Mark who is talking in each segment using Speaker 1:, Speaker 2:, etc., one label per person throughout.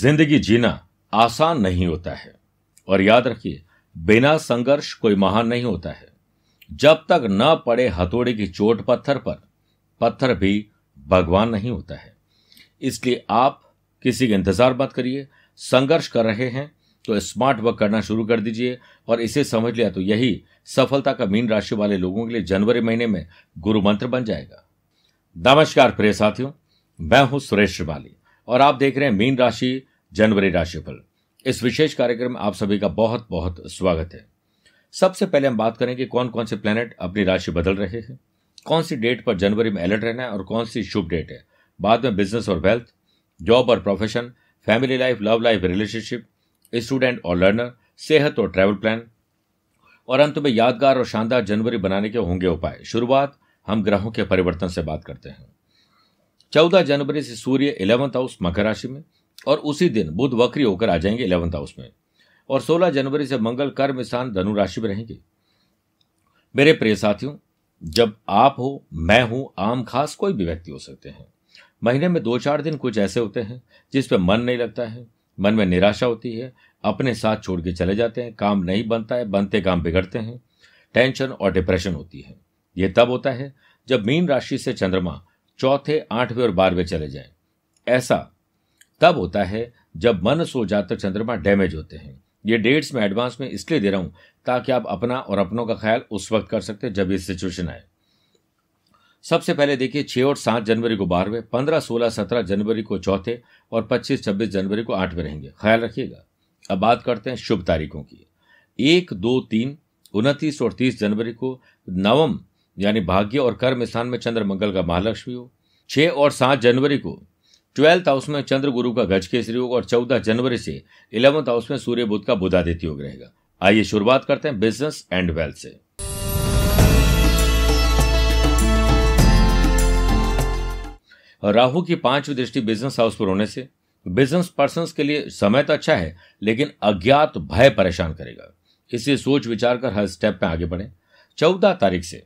Speaker 1: जिंदगी जीना आसान नहीं होता है और याद रखिए बिना संघर्ष कोई महान नहीं होता है जब तक न पड़े हथौड़े की चोट पत्थर पर पत्थर भी भगवान नहीं होता है इसलिए आप किसी के इंतजार मत करिए संघर्ष कर रहे हैं तो स्मार्ट वर्क करना शुरू कर दीजिए और इसे समझ लिया तो यही सफलता का मीन राशि वाले लोगों के लिए जनवरी महीने में गुरु मंत्र बन जाएगा नमस्कार प्रिय साथियों मैं हूं सुरेश श्रिवाली और आप देख रहे हैं मीन राशि जनवरी राशिफल इस विशेष कार्यक्रम में आप सभी का बहुत बहुत स्वागत है सबसे पहले हम बात करेंगे कौन कौन से प्लेनेट अपनी राशि बदल रहे हैं कौन सी डेट पर जनवरी में अलर्ट रहना है और कौन सी शुभ डेट है बाद में बिजनेस और वेल्थ जॉब और profession family life love life relationship student और लर्नर सेहत और ट्रैवल प्लान और अंत में यादगार और शानदार जनवरी बनाने के होंगे उपाय शुरुआत हम ग्रहों के परिवर्तन से बात करते हैं चौदह जनवरी से सूर्य इलेवंथ हाउस मकर राशि में और उसी दिन बुध वक्री होकर आ जाएंगे इलेवंथ हाउस में और 16 जनवरी से मंगल कर्म स्थान धनु राशि में रहेंगे मेरे प्रिय साथियों जब आप हो मैं हूं आम खास कोई भी व्यक्ति हो सकते हैं महीने में दो चार दिन कुछ ऐसे होते हैं जिस पर मन नहीं लगता है मन में निराशा होती है अपने साथ छोड़ के चले जाते हैं काम नहीं बनता है बनते काम बिगड़ते हैं टेंशन और डिप्रेशन होती है ये तब होता है जब मीन राशि से चंद्रमा चौथे आठवें और बारहवें चले जाए ऐसा तब होता है जब मन सो जातक चंद्रमा डैमेज होते हैं ये डेट्स मैं एडवांस में इसलिए दे रहा हूं ताकि आप अपना और अपनों का ख्याल उस वक्त कर सकते हैं जब ये सिचुएशन आए सबसे पहले देखिए छह और सात जनवरी को बारहवें पंद्रह सोलह सत्रह जनवरी को चौथे और पच्चीस छब्बीस जनवरी को आठवें रहेंगे ख्याल रखिएगा अब बात करते हैं शुभ तारीखों की एक दो तीन उनतीस और तीस जनवरी को नवम यानी भाग्य और कर्म स्थान में चंद्र मंगल का महालक्ष्मी हो छह और सात जनवरी को ट्वेल्थ हाउस में चंद्र गुरु का गज केसरी योग और चौदह जनवरी से इलेवंथ हाउस में सूर्य बुद्ध का बुधादित्य योग रहेगा आइए शुरुआत करते हैं बिजनेस एंड वेल्थ से राहु की पांचवी दृष्टि बिजनेस हाउस पर होने से बिजनेस पर्सन के लिए समय तो अच्छा है लेकिन अज्ञात भय परेशान करेगा इसे सोच विचार कर हर स्टेप में आगे बढ़े चौदह तारीख से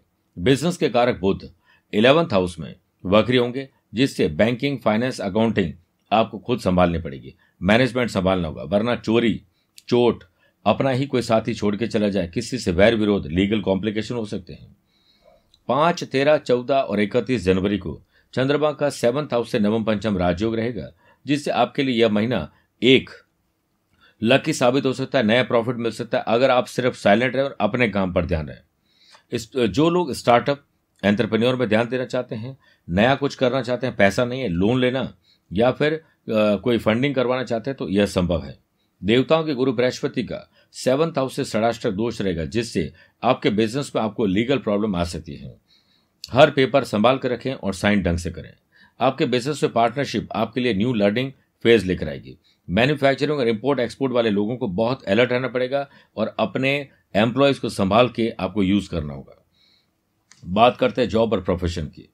Speaker 1: बिजनेस के कारक बुद्ध इलेवंथ हाउस में वक्री होंगे जिससे बैंकिंग फाइनेंस अकाउंटिंग आपको खुद संभालनी पड़ेगी मैनेजमेंट संभालना होगा वरना चोरी चोट अपना ही कोई साथी छोड़ के चला जाए किसी से वैर विरोध लीगल कॉम्प्लिकेशन हो सकते हैं पांच तेरह चौदह और इकतीस जनवरी को चंद्रमा का सेवंथ हाउस से नवम पंचम राजयोग रहेगा जिससे आपके लिए यह महीना एक लकी साबित हो सकता है नया प्रॉफिट मिल सकता है अगर आप सिर्फ साइलेंट रहें और अपने काम पर ध्यान रहें जो लोग स्टार्टअप एंटरप्रेन्योर में ध्यान देना चाहते हैं नया कुछ करना चाहते हैं पैसा नहीं है लोन लेना या फिर कोई फंडिंग करवाना चाहते हैं तो यह संभव है देवताओं के गुरु बृहस्पति का सेवंथ हाउस से षडाष्टक दोष रहेगा जिससे आपके बिजनेस में आपको लीगल प्रॉब्लम आ सकती है हर पेपर संभाल कर रखें और साइन ढंग से करें आपके बिजनेस में पार्टनरशिप आपके लिए न्यू लर्निंग फेज लेकर आएगी मैन्युफैक्चरिंग और इम्पोर्ट एक्सपोर्ट वाले लोगों को बहुत अलर्ट रहना पड़ेगा और अपने एम्प्लॉयज़ को संभाल के आपको यूज़ करना होगा बात करते हैं जॉब और प्रोफेशन की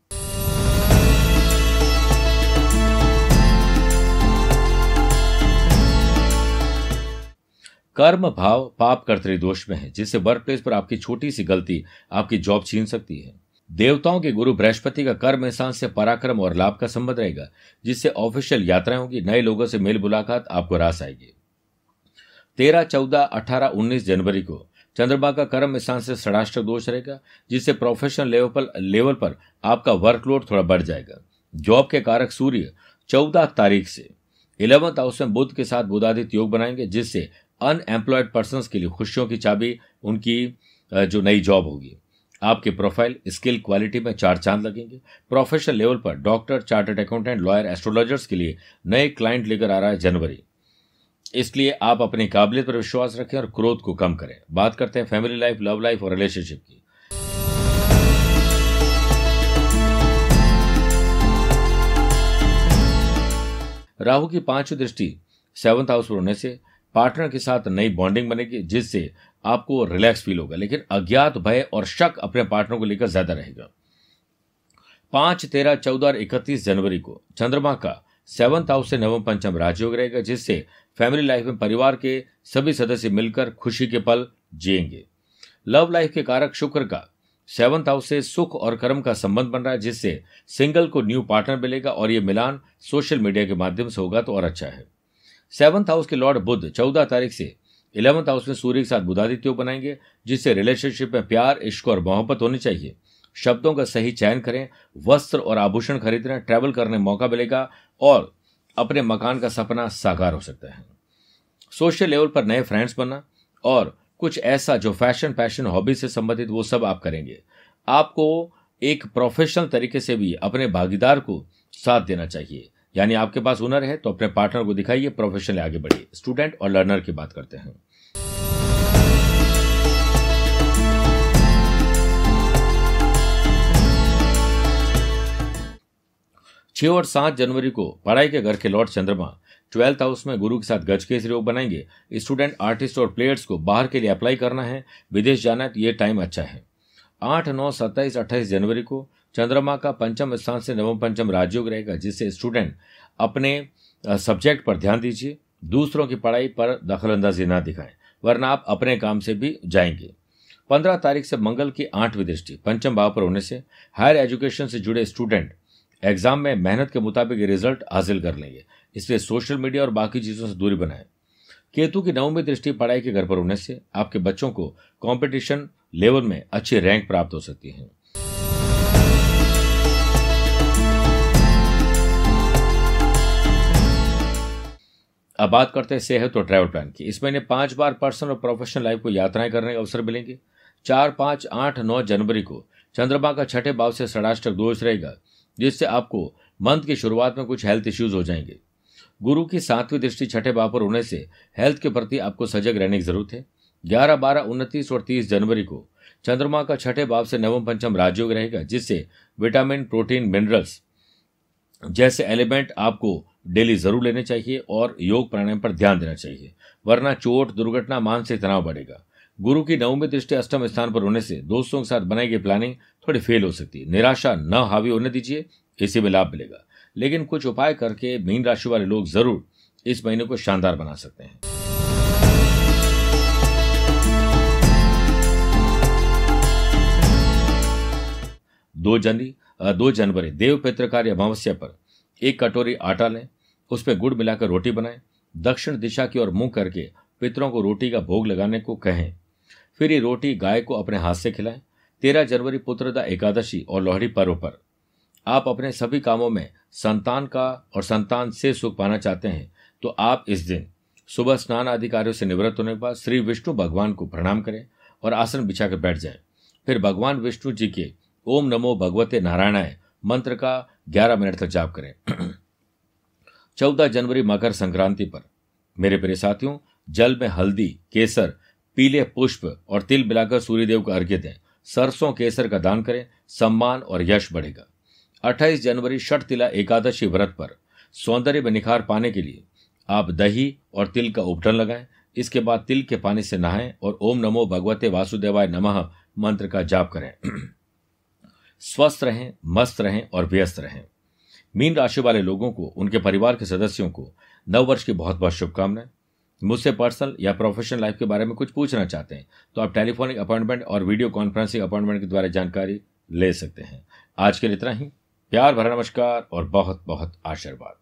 Speaker 1: कर्म भाव पाप दोष में है जिससे वर्क प्लेस पर आपकी छोटी सी गलती आपकी जॉब छीन सकती है देवताओं के गुरु बृहस्पति का कर्म इंसान से पराक्रम और लाभ का संबंध रहेगा जिससे ऑफिशियल यात्राएं होगी नए लोगों से मेल मुलाकात आपको रास आएगी तेरह चौदह अठारह उन्नीस जनवरी को चंद्रमा का कर्म स्थान से षडाष्टक दोष रहेगा जिससे प्रोफेशनल लेवल पर लेवल पर आपका वर्कलोड थोड़ा बढ़ जाएगा जॉब के कारक सूर्य चौदह तारीख से इलेवंथ हाउस में बुद्ध के साथ बुधादित योग बनाएंगे जिससे अनएम्प्लॉयड पर्सन के लिए खुशियों की चाबी उनकी जो नई जॉब होगी आपके प्रोफाइल स्किल क्वालिटी में चार चांद लगेंगे प्रोफेशनल लेवल पर doctor chartered accountant lawyer astrologers के लिए नए क्लाइंट लेकर आ रहा है जनवरी इसलिए आप अपनी काबिलियत पर विश्वास रखें और क्रोध को कम करें बात करते हैं फैमिली लाइफ लव लाइफ और रिलेशनशिप की राहु की पांच दृष्टि सेवंथ हाउस पर होने से पार्टनर के साथ नई बॉन्डिंग बनेगी जिससे आपको रिलैक्स फील होगा लेकिन अज्ञात भय और शक अपने पार्टनर को लेकर ज्यादा रहेगा पांच तेरह चौदह और इकतीस जनवरी को चंद्रमा का सेवंथ हाउस से नवम पंचम राजयोग रहेगा जिससे फैमिली लाइफ में परिवार के सभी सदस्य मिलकर खुशी के पल जिएंगे लव लाइफ के कारक शुक्र का सेवंथ हाउस से सुख और कर्म का संबंध बन रहा है जिससे सिंगल को न्यू पार्टनर मिलेगा और ये मिलान सोशल मीडिया के माध्यम से होगा तो और अच्छा है सेवंथ हाउस के लॉर्ड बुद्ध चौदह तारीख से इलेवंथ हाउस में सूर्य के साथ बुधादित्य योग बनाएंगे जिससे रिलेशनशिप में प्यार इश्क और मोहब्बत होनी चाहिए शब्दों का सही चयन करें वस्त्र और आभूषण खरीदने ट्रैवल करने मौका मिलेगा और अपने मकान का सपना साकार हो सकता है सोशल लेवल पर नए फ्रेंड्स बनना और कुछ ऐसा जो फैशन पैशन हॉबी से संबंधित वो सब आप करेंगे आपको एक प्रोफेशनल तरीके से भी अपने भागीदार को साथ देना चाहिए यानी आपके पास हुनर है तो अपने पार्टनर को दिखाइए प्रोफेशनल आगे बढ़िए स्टूडेंट और लर्नर की बात करते हैं छह और सात जनवरी को पढ़ाई के घर के लॉर्ड चंद्रमा ट्वेल्थ हाउस में गुरु के साथ गज के योग बनाएंगे स्टूडेंट आर्टिस्ट और प्लेयर्स को बाहर के लिए अप्लाई करना है विदेश जाना है तो ये टाइम अच्छा है आठ नौ सत्ताईस अट्ठाईस जनवरी को चंद्रमा का पंचम स्थान से नवम पंचम राजयोग रहेगा जिससे स्टूडेंट अपने सब्जेक्ट पर ध्यान दीजिए दूसरों की पढ़ाई पर दखलअंदाजी ना दिखाएं वरना आप अपने काम से भी जाएंगे पंद्रह तारीख से मंगल की आठवीं दृष्टि पंचम भाव पर होने से हायर एजुकेशन से जुड़े स्टूडेंट एग्ज़ाम में मेहनत के मुताबिक रिजल्ट हासिल कर लेंगे इसलिए सोशल मीडिया और बाकी चीज़ों से दूरी बनाएं केतु की नवमी दृष्टि पढ़ाई के घर पर होने से आपके बच्चों को कॉम्पिटिशन लेवल में अच्छे रैंक प्राप्त हो सकती है अब बात करते हैं सेहत और ट्रैवल प्लान की इस महीने पांच बार पर्सनल और प्रोफेशनल लाइफ को यात्राएं करने के अवसर मिलेंगे चार पांच आठ नौ जनवरी को चंद्रमा का छठे भाव से षडाष्टक दोष रहेगा जिससे आपको मंथ की शुरुआत में कुछ हेल्थ इश्यूज हो जाएंगे गुरु की सातवीं दृष्टि छठे भाव पर होने से हेल्थ के प्रति आपको सजग रहने की जरूरत है ग्यारह बारह उनतीस और तीस जनवरी को चंद्रमा का छठे भाव से नवम पंचम राजयोग रहेगा जिससे विटामिन प्रोटीन मिनरल्स जैसे एलिमेंट आपको डेली जरूर लेने चाहिए और योग प्राणायाम पर ध्यान देना चाहिए वरना चोट दुर्घटना मानसिक तनाव बढ़ेगा गुरु की नवमी दृष्टि अष्टम स्थान पर होने से दोस्तों के साथ बनाई गई प्लानिंग थोड़ी फेल हो सकती है निराशा न हावी होने दीजिए इसी में लाभ मिलेगा लेकिन कुछ उपाय करके मीन राशि वाले लोग जरूर इस महीने को शानदार बना सकते हैं दो जनवरी दो जनवरी देव पित्रकार अमावस्या पर एक कटोरी आटा लें उसमें गुड़ मिलाकर रोटी बनाएं दक्षिण दिशा की ओर मुंह करके पितरों को रोटी का भोग लगाने को कहें फिर ये रोटी गाय को अपने हाथ से खिलाएं तेरह जनवरी पुत्रदा एकादशी और लोहड़ी पर्व पर आप अपने सभी कामों में संतान का और संतान से सुख पाना चाहते हैं तो आप इस दिन सुबह स्नान आदि कार्यों से निवृत्त होने के बाद श्री विष्णु भगवान को प्रणाम करें और आसन बिछा कर बैठ जाएं फिर भगवान विष्णु जी के ओम नमो भगवते नारायणाय मंत्र का ग्यारह मिनट तक जाप करें चौदह जनवरी मकर संक्रांति पर मेरे प्रिय साथियों जल में हल्दी केसर पीले पुष्प और तिल मिलाकर सूर्यदेव को अर्घ्य दें सरसों केसर का दान करें सम्मान और यश बढ़ेगा 28 जनवरी षठ तिला एकादशी व्रत पर सौंदर्य में निखार पाने के लिए आप दही और तिल का उपटन लगाएं इसके बाद तिल के पानी से नहाएं और ओम नमो भगवते वासुदेवाय नमः मंत्र का जाप करें स्वस्थ रहें मस्त रहें और व्यस्त रहें मीन राशि वाले लोगों को उनके परिवार के सदस्यों को नववर्ष की बहुत बहुत शुभकामनाएं मुझसे पर्सनल या प्रोफेशनल लाइफ के बारे में कुछ पूछना चाहते हैं तो आप टेलीफोनिक अपॉइंटमेंट और वीडियो कॉन्फ्रेंसिंग अपॉइंटमेंट के द्वारा जानकारी ले सकते हैं आज के लिए इतना ही प्यार भरा नमस्कार और बहुत बहुत आशीर्वाद